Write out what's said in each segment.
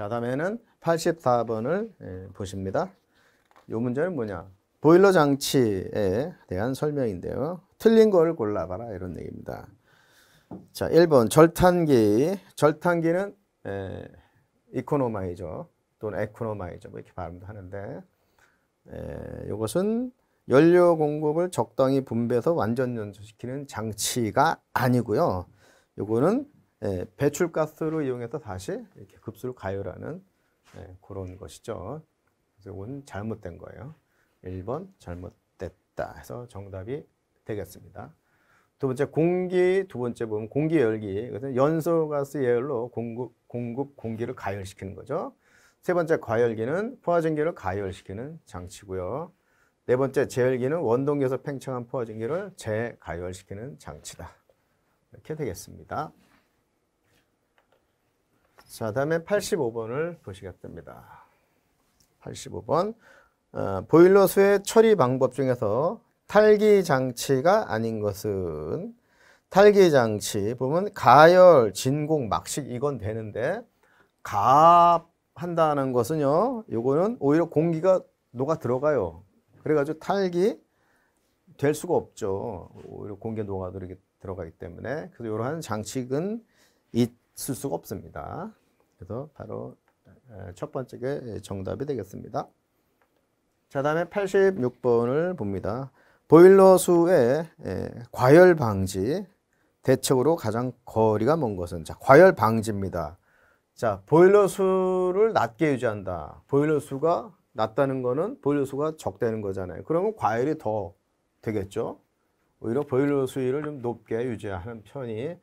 자, 다음에는 84번을 예, 보십니다. 이 문제는 뭐냐? 보일러 장치에 대한 설명인데요. 틀린 걸 골라봐라 이런 얘기입니다. 자, 1번 절탄기. 절탄기는 에, 예, 이코노마이저 또는 에코노마이저 뭐 이렇게 발음도 하는데 에, 예, 이것은 연료 공급을 적당히 분배해서 완전 연소시키는 장치가 아니고요. 요거는 예, 배출가스로 이용해서 다시 이렇게 급수를 가열하는 예, 그런 것이죠. 그래서 이건 잘못된 거예요. 1번 잘못됐다 해서 정답이 되겠습니다. 두 번째 공기 두 번째 보면 공기 열기 연소가스 예열로 공급 공급 공기를 가열시키는 거죠. 세 번째 과열기는 포화전기를 가열시키는 장치고요. 네 번째 재열기는 원동기에서 팽창한 포화전기를 재가열시키는 장치다. 이렇게 되겠습니다. 자, 다음에 85번을 보시겠습니다. 85번. 어, 보일러 수의 처리 방법 중에서 탈기 장치가 아닌 것은 탈기 장치 보면 가열, 진공, 막식 이건 되는데 가 한다는 것은요. 요거는 오히려 공기가 녹아 들어가요. 그래가지고 탈기 될 수가 없죠. 오히려 공기 녹아 들어가기 때문에 그래서 이러한 장치는 있을 수가 없습니다. 그래서 바로 첫 번째가 정답이 되겠습니다. 자 다음에 86번을 봅니다. 보일러 수의 과열 방지 대책으로 가장 거리가 먼 것은 자 과열 방지입니다. 자 보일러 수를 낮게 유지한다. 보일러 수가 낮다는 거는 보일러 수가 적다는 거잖아요. 그러면 과열이 더 되겠죠. 오히려 보일러 수위를 좀 높게 유지하는 편이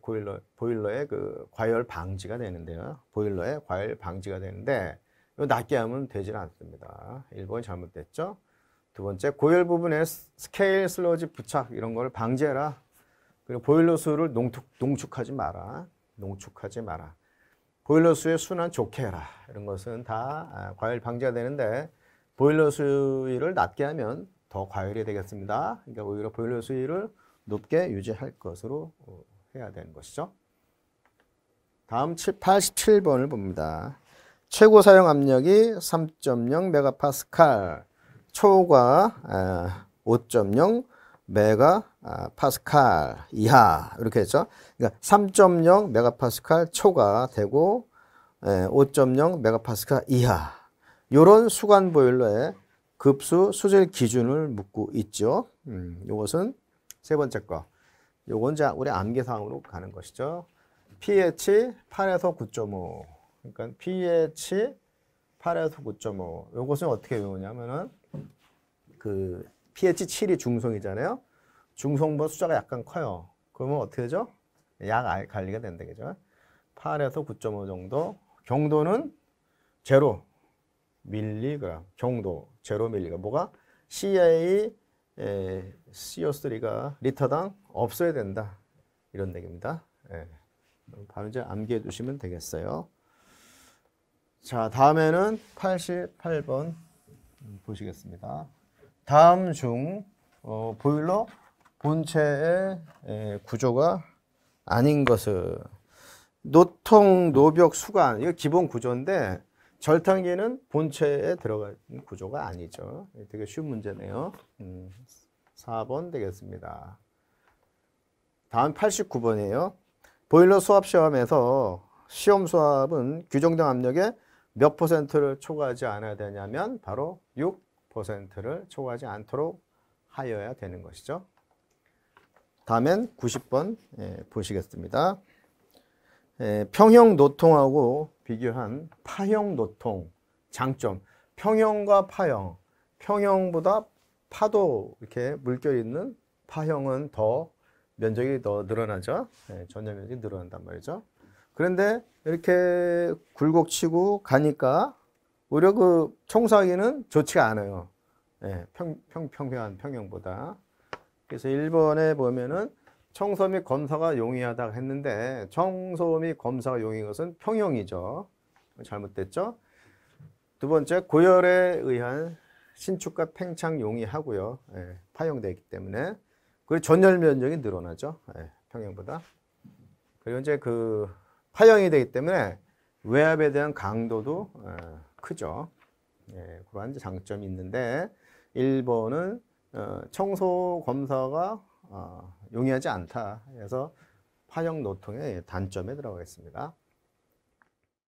고일러 예, 보일러의 그 과열 방지가 되는데요. 보일러의 과열 방지가 되는데 이거 낮게 하면 되질 않습니다. 1번이 잘못됐죠. 두 번째 고열 부분에 스케일 슬러지 부착 이런 걸 방지해라. 그리고 보일러 수를 농축, 농축하지 마라. 농축하지 마라. 보일러 수의 순환 좋게 해라. 이런 것은 다 아, 과열 방지가 되는데 보일러 수위를 낮게 하면 더 과열이 되겠습니다. 그러니까 오히려 보일러 수위를 높게 유지할 것으로 어, 해야 되는 것이죠. 다음 87번을 봅니다. 최고 사용 압력이 3.0 메가파스칼, 초과 5.0 아, 메가파스칼 이하 이렇게 했죠. 그러니까 3.0 메가파스칼 초가 되고 5.0 예, 메가파스칼 이하 이런 수간 보일러에 급수 수질 기준을 묻고 있죠. 음, 이것은 세 번째 거. 요건 이제 우리 암기사항으로 가는 것이죠. pH 8에서 9.5 그러니까 pH 8에서 9.5 요것은 어떻게 외우냐면은 그 pH 7이 중성이잖아요. 중성보다 숫자가 약간 커요. 그러면 어떻게 되죠? 약 알칼리가 된다 그죠? 8에서 9.5 정도 경도는 제 밀리그램 경도 제 밀리그램 뭐가 CA 에, CO3가 리터당 없어야 된다. 이런 얘기입니다. 예. 바로 이제 암기해 두시면 되겠어요. 자, 다음에는 88번 보시겠습니다. 다음 중 어, 보일러 본체의 에, 구조가 아닌 것을 노통, 노벽, 수관 이거 기본 구조인데 절단기는 본체에 들어가는 구조가 아니죠. 되게 쉬운 문제네요. 4번 음, 되겠습니다. 다음 89번이에요. 보일러 수압 시험에서 시험 수압은 규정된 압력의 몇 퍼센트를 초과하지 않아야 되냐면 바로 6%를 초과하지 않도록 하여야 되는 것이죠. 다음엔 90번 예, 보시겠습니다. 평형 노통하고 비교한 파형 노통 장점 평형과 파형 평형보다 파도 이렇게 물결 있는 파형은 더 면적이 더 늘어나죠 예, 전열 면적이 늘어난단 말이죠 그런데 이렇게 굴곡치고 가니까 오히려 그청소기는좋지 않아요 예, 평, 평, 평평한 평형보다 그래서 1번에 보면은 청소 및 검사가 용이하다 했는데 청소 및 검사가 용인 것은 평형이죠. 잘못됐죠? 두 번째 고열에 의한 신축과 팽창 용이하고요. 예, 파형되기 때문에 그리고 전열 면적이 늘어나죠. 예, 평형보다. 그리고 이제 그 파형이 되기 때문에 외압에 대한 강도도 예, 크죠. 예, 그러한 장점이 있는데 1번은 어, 청소 검사가 어, 용이하지 않다. 그래서 파형 노통의 단점에 들어가겠습니다.